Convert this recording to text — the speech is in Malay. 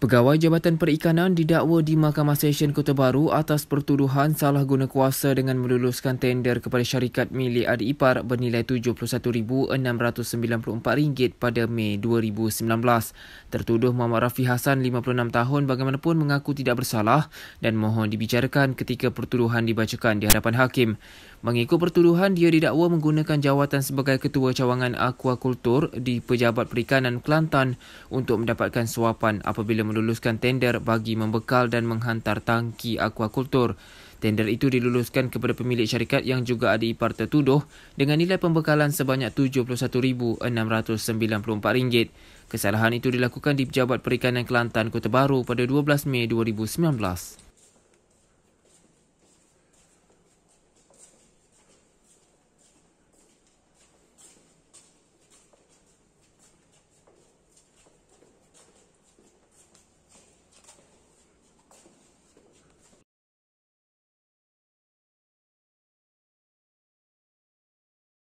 Pegawai Jabatan Perikanan didakwa di Mahkamah Sesyen Kota Baru atas pertuduhan salah guna kuasa dengan meluluskan tender kepada syarikat milik adik ipar bernilai RM71,694 pada Mei 2019. Tertuduh Muhammad Rafi Hassan, 56 tahun, bagaimanapun mengaku tidak bersalah dan mohon dibicarakan ketika pertuduhan dibacakan di hadapan hakim. Mengikut pertuduhan, dia didakwa menggunakan jawatan sebagai ketua cawangan akuakultur di Pejabat Perikanan Kelantan untuk mendapatkan suapan apabila meluluskan tender bagi membekal dan menghantar tangki akuakultur. Tender itu diluluskan kepada pemilik syarikat yang juga ada ipar tertuduh dengan nilai pembekalan sebanyak RM71,694. Kesalahan itu dilakukan di Pejabat Perikanan Kelantan Kota Baru pada 12 Mei 2019.